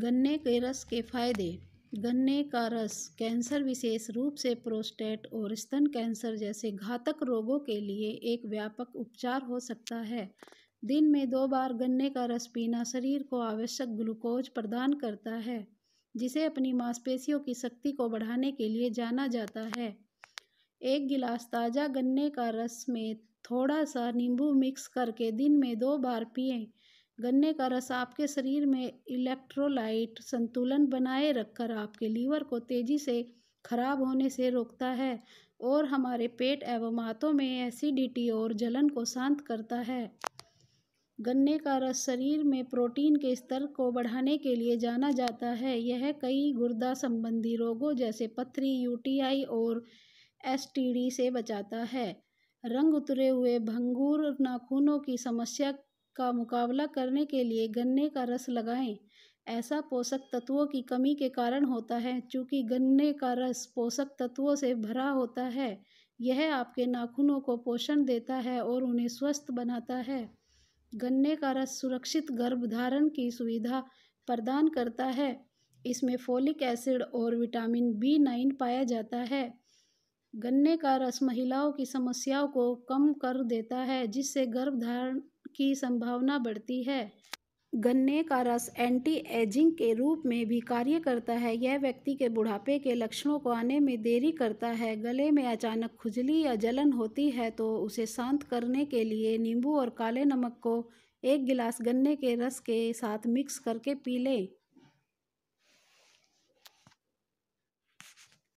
गन्ने के रस के फायदे गन्ने का रस कैंसर विशेष रूप से प्रोस्टेट और स्तन कैंसर जैसे घातक रोगों के लिए एक व्यापक उपचार हो सकता है दिन में दो बार गन्ने का रस पीना शरीर को आवश्यक ग्लूकोज प्रदान करता है जिसे अपनी मांसपेशियों की शक्ति को बढ़ाने के लिए जाना जाता है एक गिलास ताज़ा गन्ने का रस में थोड़ा सा नींबू मिक्स करके दिन में दो बार पिएं गन्ने का रस आपके शरीर में इलेक्ट्रोलाइट संतुलन बनाए रखकर आपके लीवर को तेजी से खराब होने से रोकता है और हमारे पेट एवं हाथों में एसिडिटी और जलन को शांत करता है गन्ने का रस शरीर में प्रोटीन के स्तर को बढ़ाने के लिए जाना जाता है यह कई गुर्दा संबंधी रोगों जैसे पथरी यूटीआई और एसटीडी से बचाता है रंग उतरे हुए भंगूर नाखूनों की समस्या का मुकाबला करने के लिए गन्ने का रस लगाएं ऐसा पोषक तत्वों की कमी के कारण होता है चूँकि गन्ने का रस पोषक तत्वों से भरा होता है यह आपके नाखूनों को पोषण देता है और उन्हें स्वस्थ बनाता है गन्ने का रस सुरक्षित गर्भधारण की सुविधा प्रदान करता है इसमें फोलिक एसिड और विटामिन बी नाइन पाया जाता है गन्ने का रस महिलाओं की समस्याओं को कम कर देता है जिससे गर्भधारण की संभावना बढ़ती है गन्ने का रस एंटी एजिंग के रूप में भी कार्य करता है यह व्यक्ति के बुढ़ापे के लक्षणों को आने में देरी करता है गले में अचानक खुजली या जलन होती है तो उसे शांत करने के लिए नींबू और काले नमक को एक गिलास गन्ने के रस के साथ मिक्स करके पी लें